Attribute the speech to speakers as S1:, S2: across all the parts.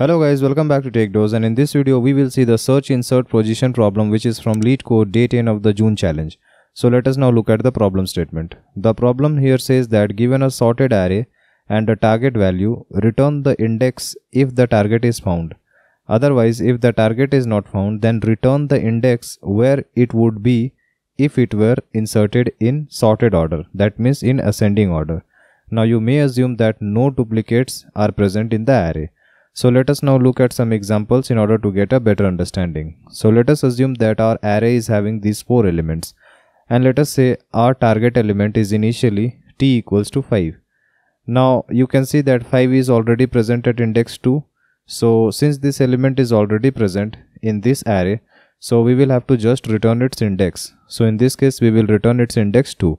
S1: Hello guys, welcome back to TechDose and in this video we will see the search insert position problem which is from lead code day 10 of the June challenge. So let us now look at the problem statement. The problem here says that given a sorted array and a target value, return the index if the target is found. Otherwise, if the target is not found, then return the index where it would be if it were inserted in sorted order, that means in ascending order. Now you may assume that no duplicates are present in the array. So let us now look at some examples in order to get a better understanding. So let us assume that our array is having these four elements and let us say our target element is initially t equals to 5. Now you can see that 5 is already present at index 2. So since this element is already present in this array, so we will have to just return its index. So in this case we will return its index 2.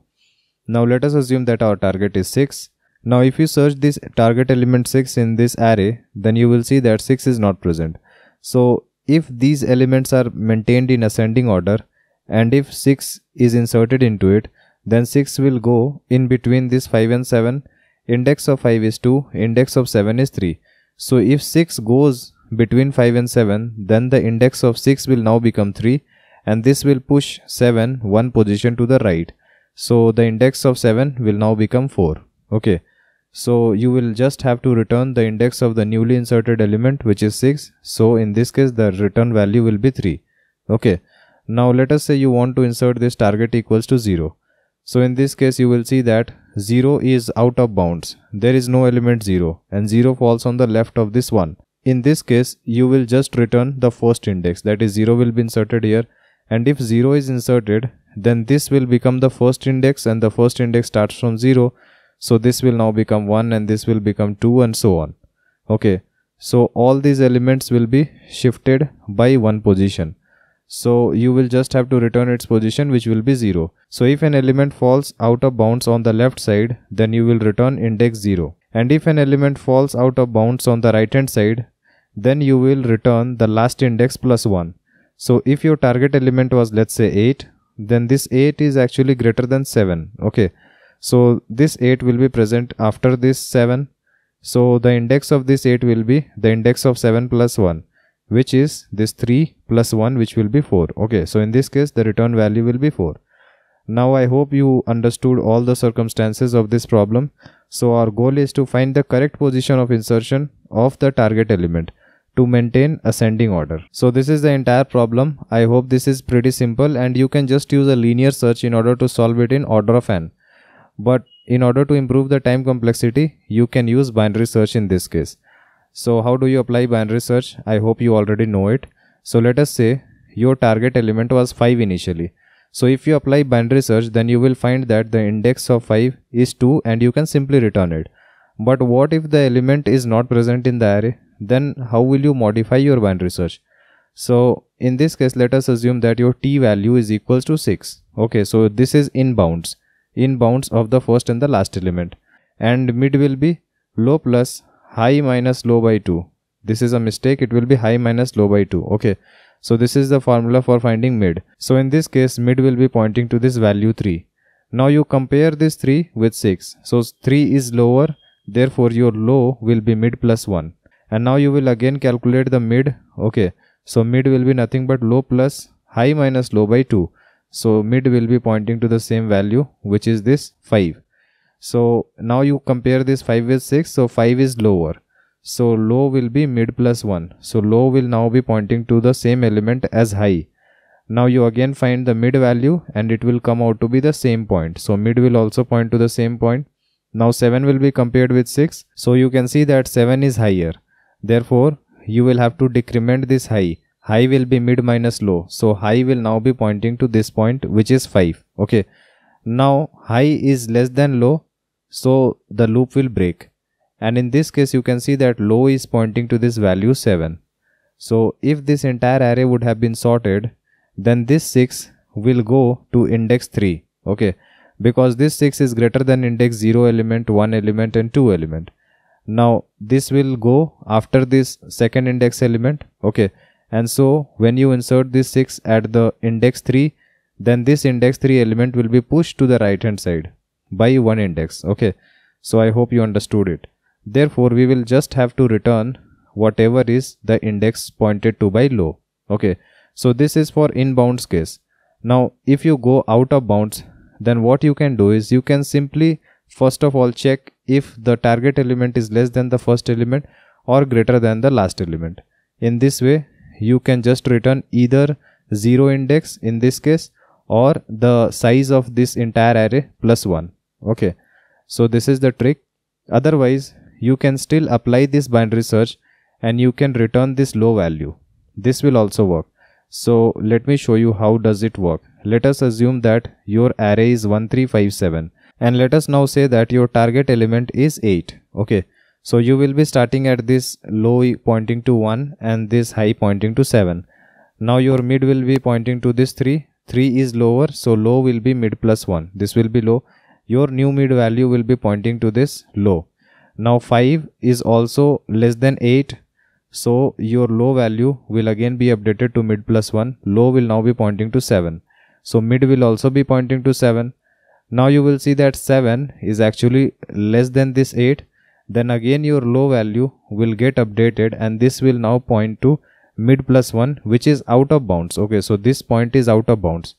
S1: Now let us assume that our target is 6 now if you search this target element 6 in this array, then you will see that 6 is not present. So if these elements are maintained in ascending order and if 6 is inserted into it, then 6 will go in between this 5 and 7. Index of 5 is 2, index of 7 is 3. So if 6 goes between 5 and 7, then the index of 6 will now become 3 and this will push 7 one position to the right. So the index of 7 will now become 4. Okay. So you will just have to return the index of the newly inserted element which is 6. So in this case the return value will be 3. Okay. Now let us say you want to insert this target equals to 0. So in this case you will see that 0 is out of bounds. There is no element 0 and 0 falls on the left of this one. In this case you will just return the first index that is 0 will be inserted here and if 0 is inserted then this will become the first index and the first index starts from 0 so this will now become 1 and this will become 2 and so on okay so all these elements will be shifted by one position so you will just have to return its position which will be 0 so if an element falls out of bounds on the left side then you will return index 0 and if an element falls out of bounds on the right hand side then you will return the last index plus 1 so if your target element was let's say 8 then this 8 is actually greater than 7 okay so this 8 will be present after this 7 so the index of this 8 will be the index of 7 plus 1 which is this 3 plus 1 which will be 4 okay so in this case the return value will be 4 now I hope you understood all the circumstances of this problem. So our goal is to find the correct position of insertion of the target element to maintain ascending order. So this is the entire problem. I hope this is pretty simple and you can just use a linear search in order to solve it in order of n but in order to improve the time complexity you can use binary search in this case so how do you apply binary search i hope you already know it so let us say your target element was 5 initially so if you apply binary search then you will find that the index of 5 is 2 and you can simply return it but what if the element is not present in the array then how will you modify your binary search so in this case let us assume that your t value is equals to 6 okay so this is in bounds in bounds of the first and the last element and mid will be low plus high minus low by 2 this is a mistake it will be high minus low by 2 okay so this is the formula for finding mid so in this case mid will be pointing to this value 3 now you compare this 3 with 6 so 3 is lower therefore your low will be mid plus 1 and now you will again calculate the mid okay so mid will be nothing but low plus high minus low by 2 so mid will be pointing to the same value which is this 5 so now you compare this 5 with 6 so 5 is lower so low will be mid plus 1 so low will now be pointing to the same element as high now you again find the mid value and it will come out to be the same point so mid will also point to the same point now 7 will be compared with 6 so you can see that 7 is higher therefore you will have to decrement this high high will be mid minus low so high will now be pointing to this point which is 5 okay now high is less than low so the loop will break and in this case you can see that low is pointing to this value 7 so if this entire array would have been sorted then this 6 will go to index 3 okay because this 6 is greater than index 0 element 1 element and 2 element now this will go after this second index element okay and so when you insert this 6 at the index 3 then this index 3 element will be pushed to the right hand side by one index okay so i hope you understood it therefore we will just have to return whatever is the index pointed to by low okay so this is for inbounds case now if you go out of bounds then what you can do is you can simply first of all check if the target element is less than the first element or greater than the last element in this way you can just return either 0 index in this case or the size of this entire array plus 1 okay so this is the trick otherwise you can still apply this binary search and you can return this low value this will also work so let me show you how does it work let us assume that your array is 1357 and let us now say that your target element is 8 okay so you will be starting at this low pointing to 1 and this high pointing to 7. Now your mid will be pointing to this 3. 3 is lower so low will be mid plus 1. This will be low. Your new mid value will be pointing to this low. Now 5 is also less than 8. So your low value will again be updated to mid plus 1. Low will now be pointing to 7. So mid will also be pointing to 7. Now you will see that 7 is actually less than this 8 then again your low value will get updated and this will now point to mid plus 1 which is out of bounds okay so this point is out of bounds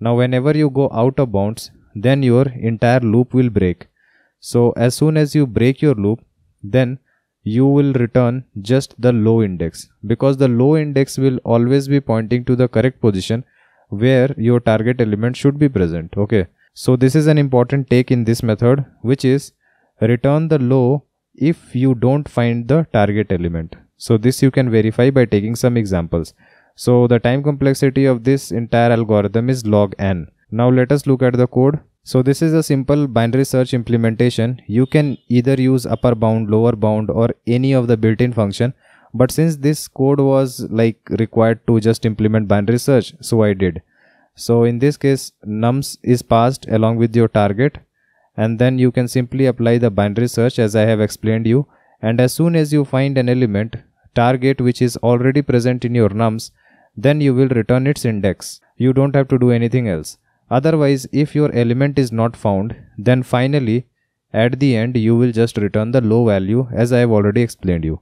S1: now whenever you go out of bounds then your entire loop will break so as soon as you break your loop then you will return just the low index because the low index will always be pointing to the correct position where your target element should be present okay so this is an important take in this method which is return the low if you don't find the target element. So this you can verify by taking some examples. So the time complexity of this entire algorithm is log n. Now let us look at the code. So this is a simple binary search implementation. You can either use upper bound, lower bound or any of the built-in function. But since this code was like required to just implement binary search, so I did. So in this case, nums is passed along with your target and then you can simply apply the binary search as I have explained you and as soon as you find an element target which is already present in your nums then you will return its index. You don't have to do anything else. Otherwise if your element is not found then finally at the end you will just return the low value as I have already explained you.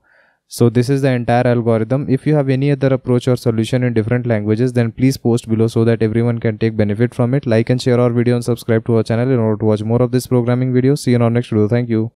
S1: So this is the entire algorithm. If you have any other approach or solution in different languages, then please post below so that everyone can take benefit from it. Like and share our video and subscribe to our channel in order to watch more of this programming video. See you in our next video. Thank you.